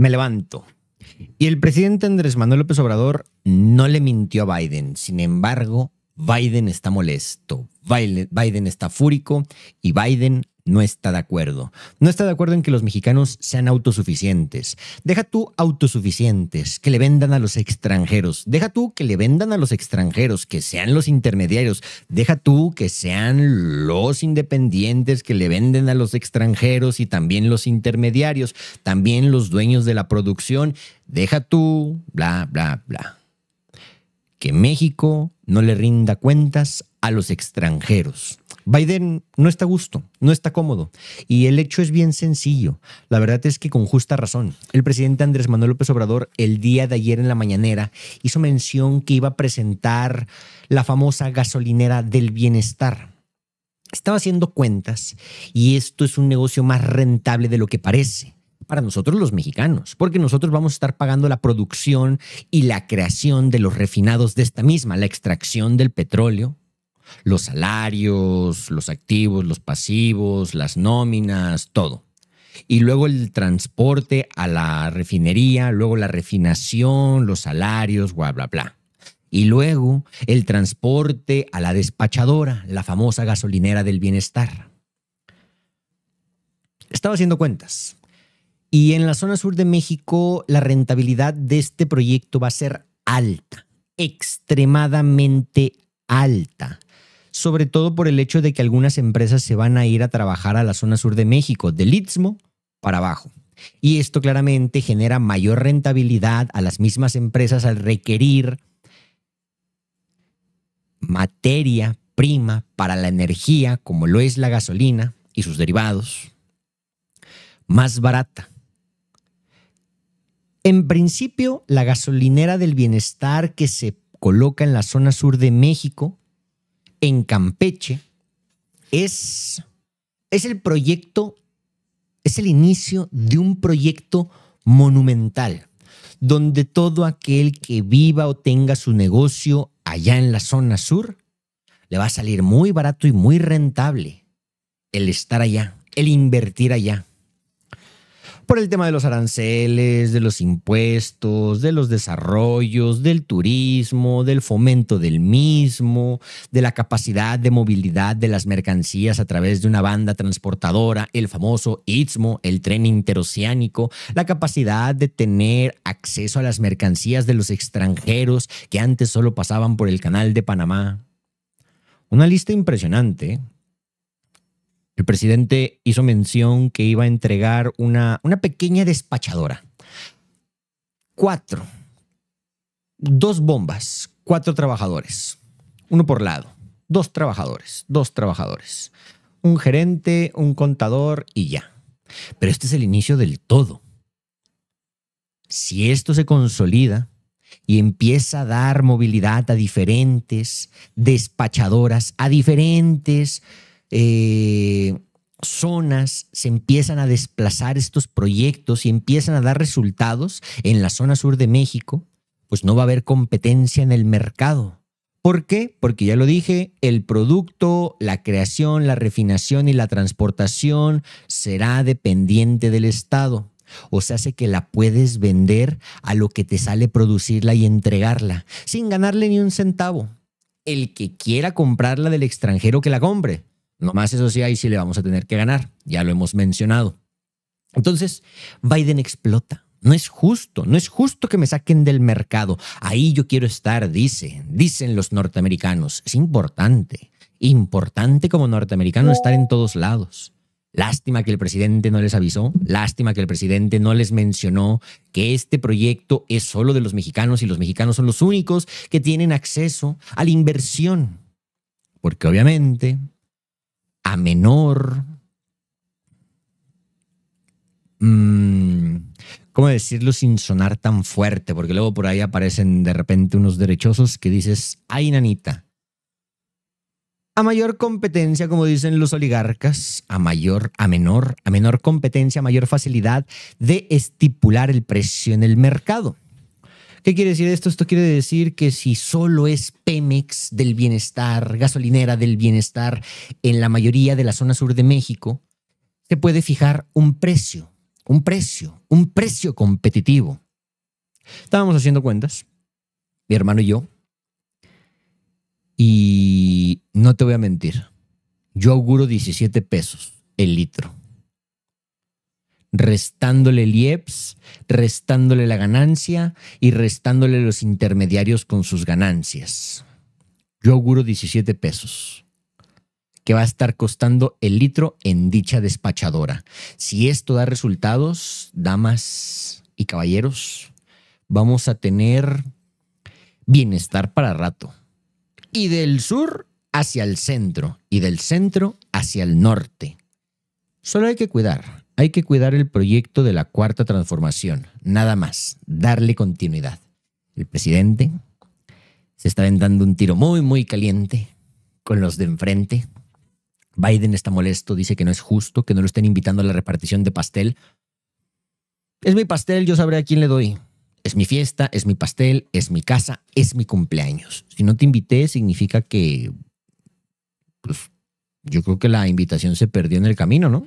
me levanto. Y el presidente Andrés Manuel López Obrador no le mintió a Biden. Sin embargo, Biden está molesto, Biden está fúrico y Biden no está de acuerdo. No está de acuerdo en que los mexicanos sean autosuficientes. Deja tú autosuficientes, que le vendan a los extranjeros. Deja tú que le vendan a los extranjeros, que sean los intermediarios. Deja tú que sean los independientes que le venden a los extranjeros y también los intermediarios, también los dueños de la producción. Deja tú, bla, bla, bla. Que México no le rinda cuentas a los extranjeros. Biden no está a gusto, no está cómodo. Y el hecho es bien sencillo. La verdad es que con justa razón. El presidente Andrés Manuel López Obrador el día de ayer en la mañanera hizo mención que iba a presentar la famosa gasolinera del bienestar. Estaba haciendo cuentas y esto es un negocio más rentable de lo que parece para nosotros los mexicanos, porque nosotros vamos a estar pagando la producción y la creación de los refinados de esta misma, la extracción del petróleo, los salarios, los activos, los pasivos, las nóminas, todo. Y luego el transporte a la refinería, luego la refinación, los salarios, bla, bla, bla. Y luego el transporte a la despachadora, la famosa gasolinera del bienestar. Estaba haciendo cuentas. Y en la zona sur de México, la rentabilidad de este proyecto va a ser alta, extremadamente alta sobre todo por el hecho de que algunas empresas se van a ir a trabajar a la zona sur de México, del Istmo para abajo. Y esto claramente genera mayor rentabilidad a las mismas empresas al requerir materia prima para la energía, como lo es la gasolina y sus derivados, más barata. En principio, la gasolinera del bienestar que se coloca en la zona sur de México en Campeche es, es el proyecto, es el inicio de un proyecto monumental, donde todo aquel que viva o tenga su negocio allá en la zona sur, le va a salir muy barato y muy rentable el estar allá, el invertir allá por el tema de los aranceles, de los impuestos, de los desarrollos, del turismo, del fomento del mismo, de la capacidad de movilidad de las mercancías a través de una banda transportadora, el famoso ITSMO, el tren interoceánico, la capacidad de tener acceso a las mercancías de los extranjeros que antes solo pasaban por el canal de Panamá. Una lista impresionante, el presidente hizo mención que iba a entregar una, pequeña despachadora. Cuatro. Dos bombas, cuatro trabajadores, uno por lado, dos trabajadores, dos trabajadores, un gerente, un contador y ya. Pero este es el inicio del todo. Si esto se consolida y empieza a dar movilidad a diferentes despachadoras, a diferentes eh, zonas se empiezan a desplazar estos proyectos y empiezan a dar resultados en la zona sur de México, pues no va a haber competencia en el mercado. ¿Por qué? Porque ya lo dije, el producto, la creación, la refinación y la transportación será dependiente del Estado. O sea, hace que la puedes vender a lo que te sale producirla y entregarla, sin ganarle ni un centavo. El que quiera comprarla del extranjero que la compre, más eso sí, ahí sí le vamos a tener que ganar, ya lo hemos mencionado. Entonces, Biden explota. No es justo, no es justo que me saquen del mercado. Ahí yo quiero estar, dicen, dicen los norteamericanos. Es importante, importante como norteamericano estar en todos lados. Lástima que el presidente no les avisó, lástima que el presidente no les mencionó que este proyecto es solo de los mexicanos y los mexicanos son los únicos que tienen acceso a la inversión. Porque obviamente a menor. Mm, ¿Cómo decirlo sin sonar tan fuerte? Porque luego por ahí aparecen de repente unos derechosos que dices, ay, nanita. A mayor competencia, como dicen los oligarcas, a mayor, a menor, a menor competencia, mayor facilidad de estipular el precio en el mercado. ¿Qué quiere decir esto? Esto quiere decir que si solo es Pemex del bienestar, gasolinera del bienestar, en la mayoría de la zona sur de México, se puede fijar un precio, un precio, un precio competitivo. Estábamos haciendo cuentas, mi hermano y yo, y no te voy a mentir, yo auguro 17 pesos el litro restándole el IEPS, restándole la ganancia y restándole los intermediarios con sus ganancias. Yo auguro 17 pesos que va a estar costando el litro en dicha despachadora. Si esto da resultados, damas y caballeros, vamos a tener bienestar para rato. Y del sur hacia el centro y del centro hacia el norte. Solo hay que cuidar hay que cuidar el proyecto de la cuarta transformación, nada más, darle continuidad. El presidente se está dando un tiro muy, muy caliente con los de enfrente. Biden está molesto, dice que no es justo, que no lo estén invitando a la repartición de pastel. Es mi pastel, yo sabré a quién le doy. Es mi fiesta, es mi pastel, es mi casa, es mi cumpleaños. Si no te invité, significa que, pues, yo creo que la invitación se perdió en el camino, ¿no?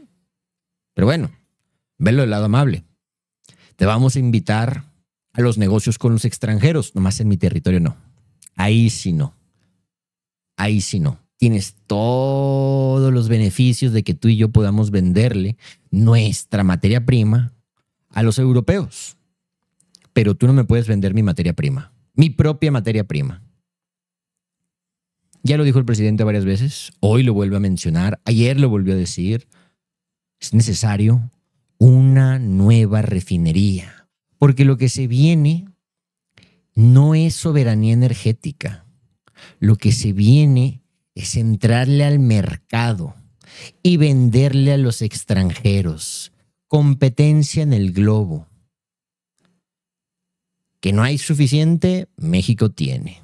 Pero bueno, verlo del lado amable. Te vamos a invitar a los negocios con los extranjeros, nomás en mi territorio no. Ahí sí no. Ahí sí no. Tienes todos los beneficios de que tú y yo podamos venderle nuestra materia prima a los europeos. Pero tú no me puedes vender mi materia prima, mi propia materia prima. Ya lo dijo el presidente varias veces, hoy lo vuelve a mencionar, ayer lo volvió a decir, es necesario una nueva refinería, porque lo que se viene no es soberanía energética, lo que se viene es entrarle al mercado y venderle a los extranjeros, competencia en el globo. Que no hay suficiente, México tiene.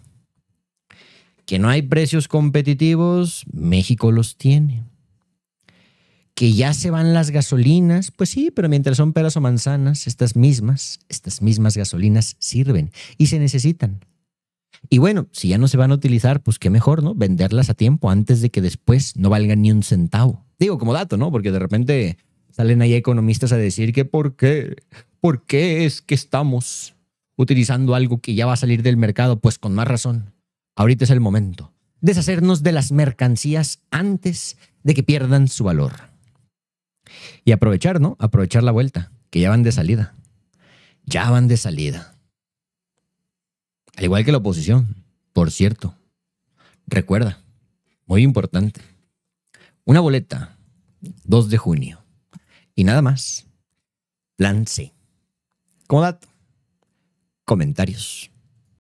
Que no hay precios competitivos, México los tiene que ya se van las gasolinas, pues sí, pero mientras son peras o manzanas, estas mismas, estas mismas gasolinas sirven y se necesitan. Y bueno, si ya no se van a utilizar, pues qué mejor, ¿no? Venderlas a tiempo antes de que después no valgan ni un centavo. Digo como dato, ¿no? Porque de repente salen ahí economistas a decir que por qué, por qué es que estamos utilizando algo que ya va a salir del mercado, pues con más razón. Ahorita es el momento. Deshacernos de las mercancías antes de que pierdan su valor. Y aprovechar, ¿no? Aprovechar la vuelta, que ya van de salida. Ya van de salida. Al igual que la oposición, por cierto. Recuerda, muy importante. Una boleta, 2 de junio. Y nada más. Plan C. dato, comentarios.